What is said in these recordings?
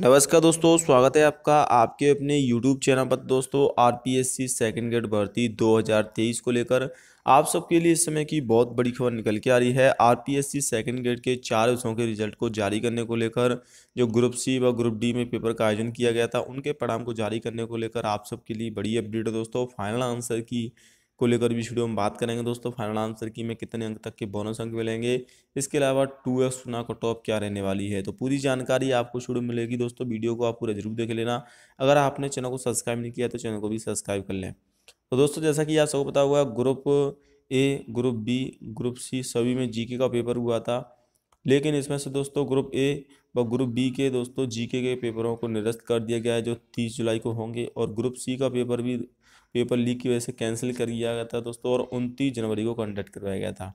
नमस्कार दोस्तों स्वागत है आपका आपके अपने यूट्यूब चैनल पर दोस्तों R P S C second grade भर्ती 2023 को लेकर आप सबके लिए इस समय की बहुत बड़ी खबर निकल के आ रही है R P S C second grade के चार विषयों के रिजल्ट को जारी करने को लेकर जो ग्रुप सी व ग्रुप डी में पेपर का आयोजन किया गया था उनके परिणाम को जारी करने को लेकर आप सबके लिए बड़ी अपडेट है दोस्तों फाइनल आंसर की को लेकर भी इस वीडियो में बात करेंगे दोस्तों फाइनल आंसर की में कितने अंक तक के बोनस अंक मिलेंगे इसके अलावा टू एक्स सुना को टॉप क्या रहने वाली है तो पूरी जानकारी आपको शुरू मिलेगी दोस्तों वीडियो को आप पूरा जरूर देख लेना अगर आपने चैनल को सब्सक्राइब नहीं किया तो चैनल को भी सब्सक्राइब कर लें तो दोस्तों जैसा कि आप सबको पता हुआ group A group B group C सभी में जी का पेपर हुआ था लेकिन इसमें से दोस्तों ग्रुप ए व ग्रुप बी के दोस्तों जीके के पेपरों को निरस्त कर दिया गया है जो तीस जुलाई को होंगे और ग्रुप सी का पेपर भी पेपर लीक की वजह से कैंसिल कर दिया गया था दोस्तों और उनतीस जनवरी को कंडक्ट करवाया गया था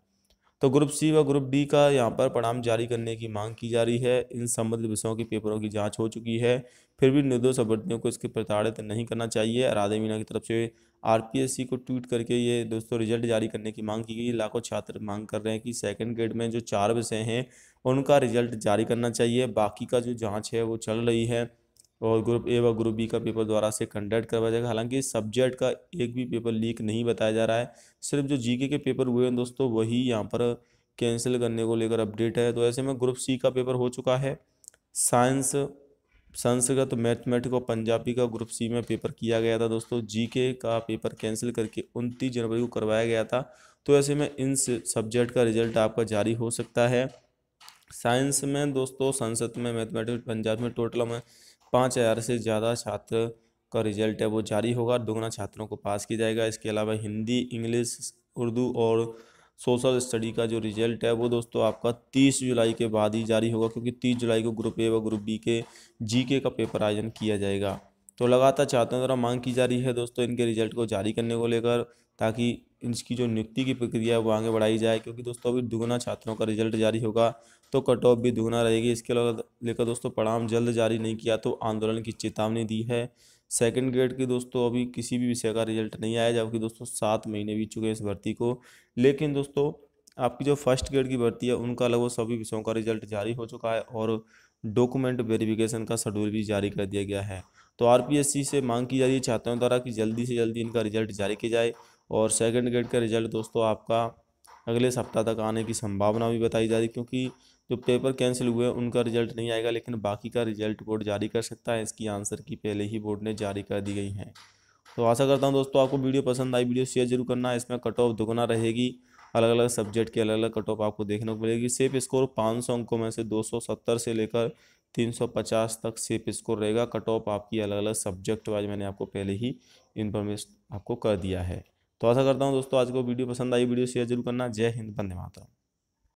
तो ग्रुप सी व ग्रुप डी का यहाँ पर परिणाम जारी करने की मांग की जा रही है इन संबंधित विषयों के पेपरों की जांच हो चुकी है फिर भी निर्दोष अभ्यर्थियों को इसके प्रताड़ित नहीं करना चाहिए राधे मीना की तरफ से आरपीएससी को ट्वीट करके ये दोस्तों रिजल्ट जारी करने की मांग की गई लाखों छात्र मांग कर रहे हैं कि सेकेंड ग्रेड में जो चार विषय हैं उनका रिजल्ट जारी करना चाहिए बाकी का जो जाँच है वो चल रही है और ग्रुप ए व ग्रुप बी का पेपर द्वारा से कंडक्ट करवाया जाएगा हालांकि सब्जेक्ट का एक भी पेपर लीक नहीं बताया जा रहा है सिर्फ जो जीके के पेपर हुए हैं दोस्तों वही यहाँ पर कैंसिल करने को लेकर अपडेट है तो ऐसे में ग्रुप सी का पेपर हो चुका है साइंस संस्कृत मैथमेटिक मैथमेटिक्स और पंजाबी का ग्रुप सी में पेपर किया गया था दोस्तों जी का पेपर कैंसिल करके उनतीस जनवरी को करवाया गया था तो ऐसे में इन सब्जेक्ट का रिजल्ट आपका जारी हो सकता है साइंस में दोस्तों संसद में मैथमेटिक्स पंजाब में टोटल में पाँच हज़ार से ज़्यादा छात्र का रिजल्ट है वो जारी होगा दोगुना छात्रों को पास किया जाएगा इसके अलावा हिंदी इंग्लिश उर्दू और सोशल स्टडी का जो रिजल्ट है वो दोस्तों आपका तीस जुलाई के बाद ही जारी होगा क्योंकि तीस जुलाई को ग्रुप ए व ग्रुप बी के जी के का पेपर आयोजन किया जाएगा तो लगातार चाहते द्वारा तो मांग की जा रही है दोस्तों इनके रिजल्ट को जारी करने को लेकर ताकि इसकी जो नियुक्ति की प्रक्रिया है वो आगे बढ़ाई जाए क्योंकि दोस्तों अभी दुगुना छात्रों का रिजल्ट जारी होगा तो कट ऑफ भी दुगुना रहेगी इसके अलावा लेकर दोस्तों परिणाम जल्द जारी नहीं किया तो आंदोलन की चेतावनी दी है सेकंड ग्रेड की दोस्तों अभी किसी भी विषय का रिजल्ट नहीं आया जबकि दोस्तों सात महीने बीत चुके हैं इस भर्ती को लेकिन दोस्तों आपकी जो फर्स्ट ग्रेड की भर्ती है उनका लगभग सभी विषयों का रिजल्ट जारी हो चुका है और डॉक्यूमेंट वेरिफिकेशन का शेड्यूल भी जारी कर दिया गया है तो आरपीएससी से मांग की जा रही है छात्रों द्वारा कि जल्दी से जल्दी इनका रिजल्ट जारी किया जाए और सेकंड ग्रेड का रिजल्ट दोस्तों आपका अगले सप्ताह तक आने की संभावना भी बताई जा रही क्योंकि जो पेपर कैंसिल हुए उनका रिजल्ट नहीं आएगा लेकिन बाकी का रिजल्ट बोर्ड जारी कर सकता है इसकी आंसर की पहले ही बोर्ड ने जारी कर दी गई है तो आशा करता हूँ दोस्तों आपको वीडियो पसंद आई वीडियो शेयर जरूर करना इसमें कट ऑफ दुगना रहेगी अलग अलग सब्जेक्ट की अलग अलग कट ऑफ आपको देखने को मिलेगी सेफ स्कोर पाँच सौ अंकों में से दो सौ सत्तर से लेकर तीन सौ पचास तक सेफ स्कोर रहेगा कट ऑफ आपकी अलग अलग सब्जेक्ट वाइज मैंने आपको पहले ही इन्फॉर्मेशन आपको कर दिया है तो ऐसा करता हूँ दोस्तों आज को वीडियो पसंद आई वीडियो शेयर जरूर करना जय हिंद बंदे मातरम